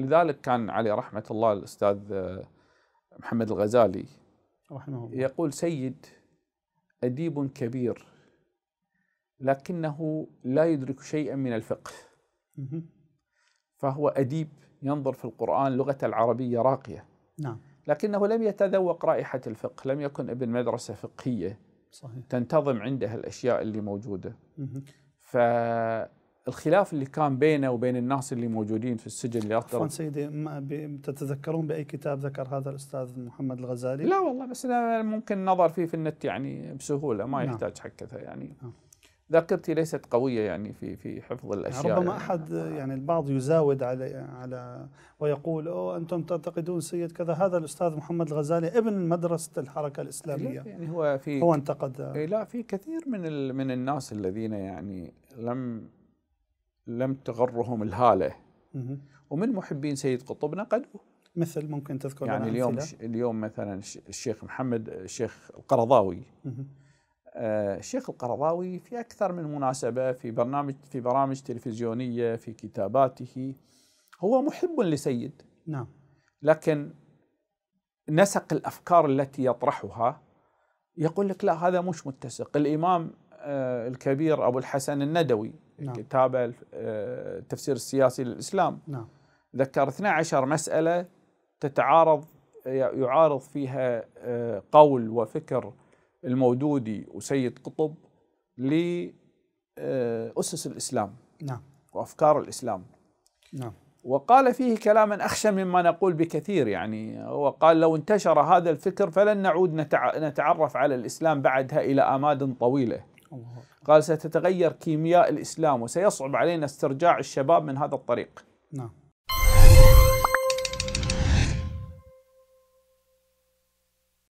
لذلك كان عليه رحمة الله الأستاذ آه، محمد الغزالي رحمه الله يقول سيد أديب كبير لكنه لا يدرك شيئا من الفقه فهو أديب ينظر في القرآن لغة العربية راقية نعم لكنه لم يتذوق رائحة الفقه لم يكن ابن مدرسة فقهية صحيح. تنتظم عنده الأشياء اللي موجودة الخلاف اللي كان بينه وبين الناس اللي موجودين في السجن اللي عفوا سيدي ما تتذكرون باي كتاب ذكر هذا الاستاذ محمد الغزالي؟ لا والله بس انا ممكن نظر فيه في النت يعني بسهوله ما نعم. يحتاج حكتها يعني نعم. ذاكرتي ليست قوية يعني في في حفظ يعني الأشياء ربما يعني أحد يعني البعض يزاود على على ويقول أو أنتم تنتقدون سيد كذا هذا الأستاذ محمد الغزالي ابن مدرسة الحركة الإسلامية إيه، يعني هو في هو انتقد إيه، لا في كثير من من الناس الذين يعني لم لم تغرهم الهاله ومن محبين سيد قطب نقدوا مثل ممكن تذكر يعني اليوم اليوم مثلا الشيخ محمد الشيخ القرضاوي آه الشيخ القرضاوي في اكثر من مناسبه في برنامج في برامج تلفزيونيه في كتاباته هو محب لسيد نعم لكن نسق الافكار التي يطرحها يقول لك لا هذا مش متسق الامام آه، الكبير أبو الحسن الندوي نعم. كتاب آه، التفسير السياسي للإسلام نعم. ذكر 12 مسألة تتعارض يعارض فيها آه، قول وفكر المودودي وسيد قطب لأسس الإسلام نعم وأفكار الإسلام نعم وقال فيه كلاما أخشى مما نقول بكثير يعني هو قال لو انتشر هذا الفكر فلن نعود نتعرف على الإسلام بعدها إلى آماد طويلة قال ستتغير كيمياء الإسلام وسيصعب علينا استرجاع الشباب من هذا الطريق نعم